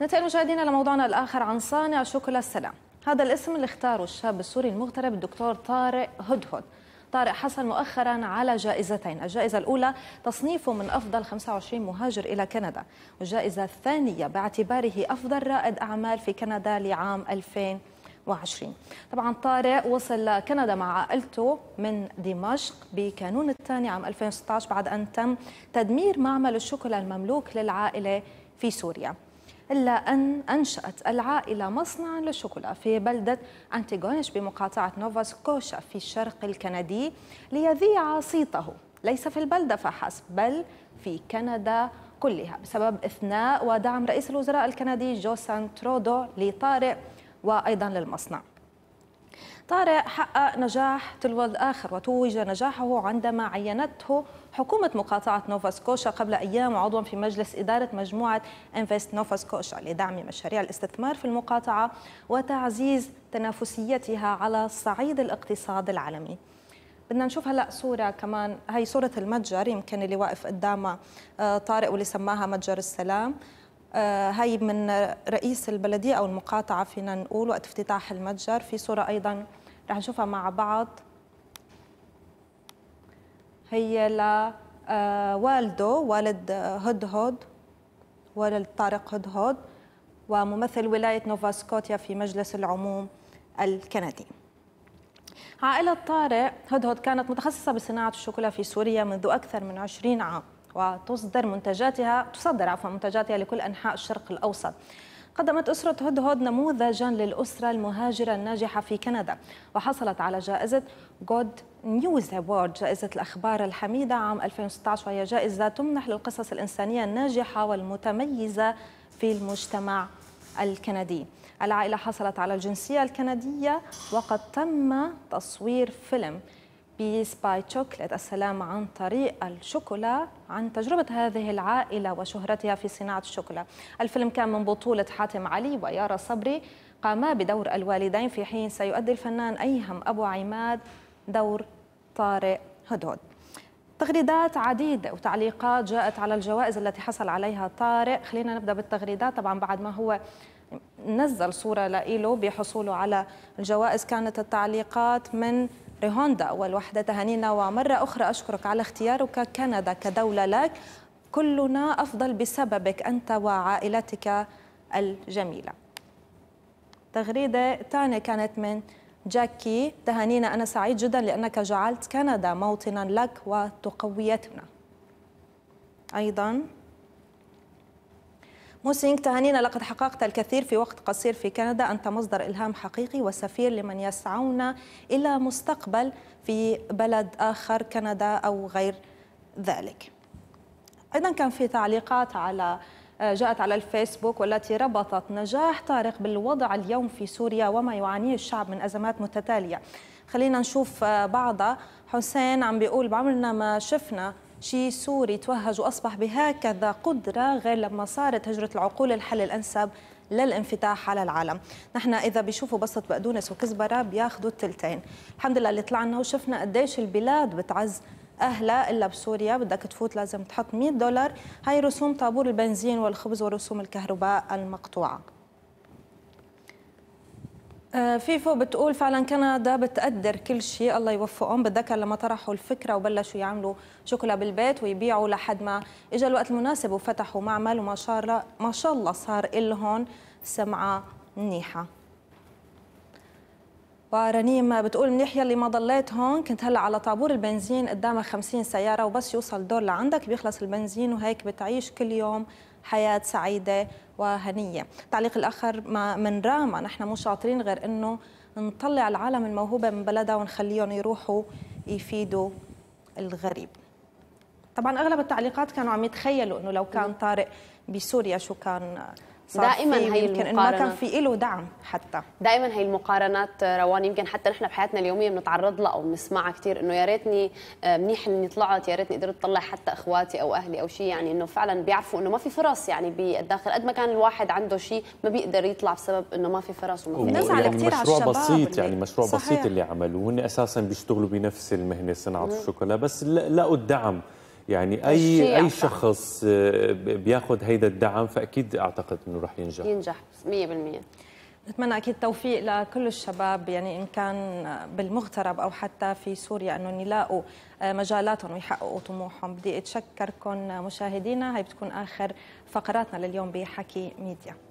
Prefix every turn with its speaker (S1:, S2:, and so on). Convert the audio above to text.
S1: ننتقل مشاهدينا لموضوعنا الآخر عن صانع شوكولا السلام هذا الاسم اللي اختاره الشاب السوري المغترب الدكتور طارق هدهد طارق حصل مؤخرا على جائزتين الجائزة الأولى تصنيفه من أفضل 25 مهاجر إلى كندا والجائزة الثانية باعتباره أفضل رائد أعمال في كندا لعام 2020 طبعا طارق وصل لكندا مع عائلته من دمشق بكانون الثاني عام 2016 بعد أن تم تدمير معمل الشوكولا المملوك للعائلة في سوريا إلا أن أنشأت العائلة مصنعا للشوكولا في بلدة أنتيغونش بمقاطعة نوفا سكوشا في الشرق الكندي ليذيع صيته ليس في البلدة فحسب بل في كندا كلها بسبب إثناء ودعم رئيس الوزراء الكندي جوسان ترودو لطارئ وأيضا للمصنع طارق حقق نجاح تلو الآخر وتوج نجاحه عندما عينته حكومة مقاطعة نوفا سكوشا قبل أيام عضوا في مجلس إدارة مجموعة انفست نوفا سكوشا لدعم مشاريع الاستثمار في المقاطعة وتعزيز تنافسيتها على صعيد الاقتصاد العالمي بدنا نشوف هلا صوره كمان هي صوره المتجر يمكن اللي واقف قدامها آه، طارق واللي سماها متجر السلام آه، هي من رئيس البلديه او المقاطعه فينا نقول وقت افتتاح المتجر في صوره ايضا رح نشوفها مع بعض هي لوالده آه، والد هدهد والد طارق هدهد وممثل ولاية نوفا سكوتيا في مجلس العموم الكندي عائلة طارق هدهد كانت متخصصة بصناعة الشوكولا في سوريا منذ أكثر من 20 عام وتصدر منتجاتها تصدر عفوا منتجاتها لكل أنحاء الشرق الأوسط قدمت أسرة هدهد نموذجا للأسرة المهاجرة الناجحة في كندا وحصلت على جائزة جود نيوز أبورد جائزة الأخبار الحميدة عام 2016 وهي جائزة تمنح للقصص الإنسانية الناجحة والمتميزة في المجتمع الكندي العائلة حصلت على الجنسية الكندية وقد تم تصوير فيلم بيس باي تشوكلت السلام عن طريق الشوكولا عن تجربة هذه العائلة وشهرتها في صناعة الشوكولا الفيلم كان من بطولة حاتم علي ويارا صبري قاما بدور الوالدين في حين سيؤدي الفنان أيهم أبو عماد دور طارق هدهد تغريدات عديدة وتعليقات جاءت على الجوائز التي حصل عليها طارق خلينا نبدأ بالتغريدات طبعا بعد ما هو نزل صورة لإله بحصوله على الجوائز كانت التعليقات من ريهوندا أول وحدة تهانينا ومرة أخرى أشكرك على اختيارك كندا كدولة لك كلنا أفضل بسببك أنت وعائلتك الجميلة تغريدة ثانية كانت من جاكي تهانينا أنا سعيد جدا لأنك جعلت كندا موطنا لك وتقويتنا أيضا موسينغ تهانينا لقد حققت الكثير في وقت قصير في كندا أنت مصدر إلهام حقيقي وسفير لمن يسعون إلى مستقبل في بلد آخر كندا أو غير ذلك أيضا كان في تعليقات على آه، جاءت على الفيسبوك والتي ربطت نجاح طارق بالوضع اليوم في سوريا وما يعانيه الشعب من أزمات متتالية خلينا نشوف آه، بعضها حسين عم بيقول بعمرنا ما شفنا شيء سوري توهج وأصبح بهكذا قدرة غير لما صارت هجرة العقول الحل الأنسب للانفتاح على العالم نحن إذا بيشوفوا بسط بقدونس وكزبرة بياخذوا التلتين الحمد لله اللي طلعنا وشفنا قديش البلاد بتعز اهلها الا بسوريا بدك تفوت لازم تحط 100 دولار هاي رسوم طابور البنزين والخبز ورسوم الكهرباء المقطوعه آه، فيفو بتقول فعلا كندا بتقدر كل شيء الله يوفقهم بتذكر لما طرحوا الفكره وبلشوا يعملوا شوكولا بالبيت ويبيعوا لحد ما اجى الوقت المناسب وفتحوا معمل وما شاء الله ما شاء الله صار لهم سمعه منيحه ورنيم بتقول منيح يلي ما ضليت هون كنت هلا على طابور البنزين قدامها 50 سياره وبس يوصل دور لعندك بيخلص البنزين وهيك بتعيش كل يوم حياة سعيدة وهنية تعليق الآخر ما من راما نحن مو شاطرين غير أنه نطلع العالم الموهوبة من بلدها ونخليهم يروحوا يفيدوا الغريب طبعا أغلب التعليقات كانوا عم يتخيلوا أنه لو كان طارق بسوريا شو كان دائما هي يمكن انه ما كان في له دعم حتى دائما هي المقارنات آه، روان يمكن حتى نحن بحياتنا اليوميه بنتعرض لها او بنسمعها كثير انه يا ريتني آه، منيح اني طلعت يا ريتني قدرت اطلع حتى اخواتي او اهلي او شيء يعني انه فعلا بيعرفوا انه ما في فرص يعني بالداخل قد ما كان الواحد عنده شيء ما بيقدر يطلع بسبب انه ما في فرص وما في بنزعل كثير على الشباب بسيط يعني مشروع صحيح. بسيط اللي عملوه هن اساسا بيشتغلوا بنفس المهنه صناعه الشوكولا بس لقوا الدعم يعني اي اي شخص آه، بياخذ هيدا الدعم فاكيد اعتقد انه رح ينجح ينجح 100% بتمنى اكيد توفيق لكل الشباب يعني ان كان بالمغترب او حتى في سوريا انهم يلاقوا آه، مجالاتهم ويحققوا طموحهم بدي اتشكركم مشاهدينا هي بتكون اخر فقراتنا لليوم بحكي ميديا